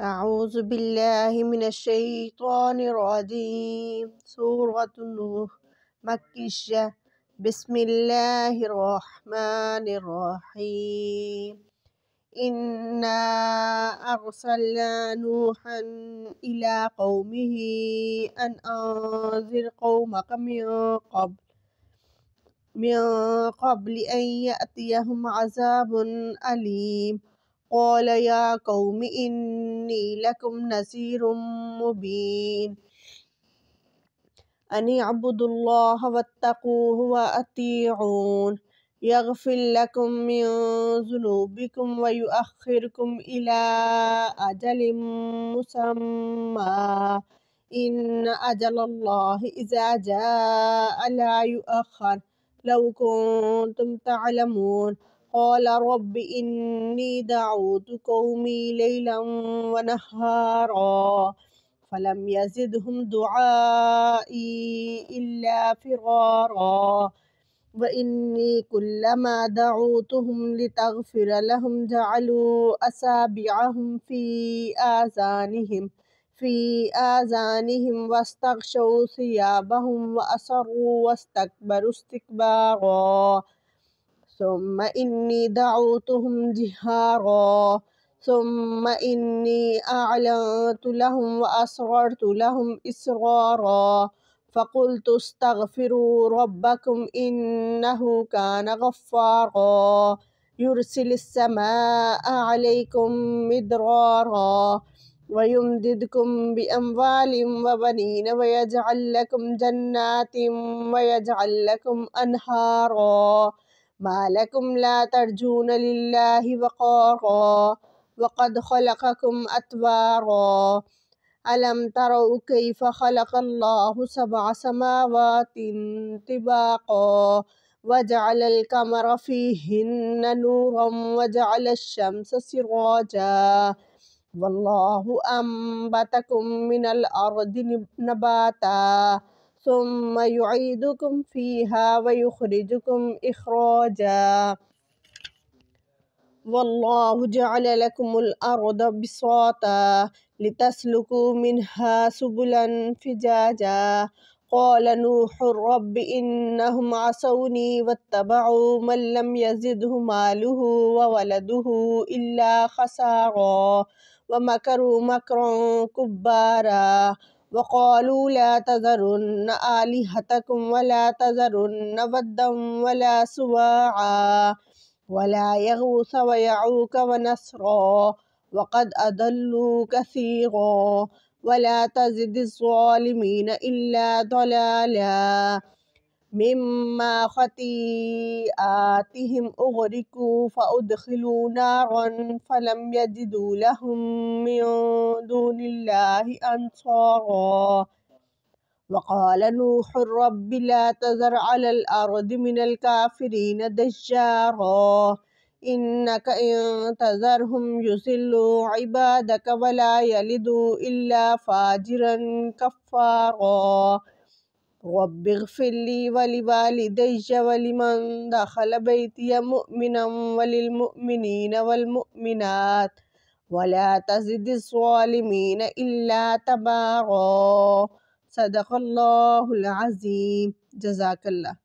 أعوذ بالله من الشيطان الرجيم سورة النور مكية بسم الله الرحمن الرحيم إنا أرسلنا نوحا إلى قومه أن أنذر قومك من قبل من قبل أن يأتيهم عذاب أليم قال يا قوم إني لكم نذير مبين أن اعبدوا الله واتقوه وأطيعون يغفر لكم من ذنوبكم ويؤخركم إلى أجل مسمى إن أجل الله إذا جاء لا يؤخر لو كنتم تعلمون قال رب إني دعوت قومي ليلا ونهارا فلم يزدهم دعائي إلا فرارا وإني كلما دعوتهم لتغفر لهم جعلوا أسابعهم في آذانهم في آذانهم واستغشوا ثيابهم وأصروا واستكبروا استكبارا ثم إني دعوتهم جهارا ثم إني أعلنت لهم وأسررت لهم إسرارا فقلت استغفروا ربكم إنه كان غفارا يرسل السماء عليكم مدرارا ويمددكم بأموال وبنين ويجعل لكم جنات ويجعل لكم أنهارا ما لكم لا ترجون لله وقارا وقد خلقكم أتبارا ألم تروا كيف خلق الله سبع سماوات طباقا وجعل القمر فيهن نورا وجعل الشمس سراجا والله أنبتكم من الأرض نباتا ثم يعيدكم فيها ويخرجكم إخراجا والله جعل لكم الأرض بساطا لتسلكوا منها سبلا فجاجا قال نوح رب إنهم عصوني واتبعوا من لم يزده ماله وولده إلا خسارا ومكروا مكرا كبارا وقالوا لا تذرن آلهتكم ولا تذرن ودا ولا سواعا ولا يغوث ويعوك ونسرا وقد أضلوا كثيرا ولا تزد الظالمين إلا ضلالا مما خطيئاتهم أغرقوا فأدخلوا نارا فلم يجدوا لهم من دون الله أنصارا وقال نوح رب لا تذر على الأرض من الكافرين دجارا إنك إن تذرهم يسلوا عبادك ولا يلدوا إلا فاجرا كفارا رب اغفر لي ولوالدي ولمن دخل بيتي مؤمنا وللمؤمنين والمؤمنات ولا تزد الظالمين إلا تبارا صدق الله العظيم جزاك الله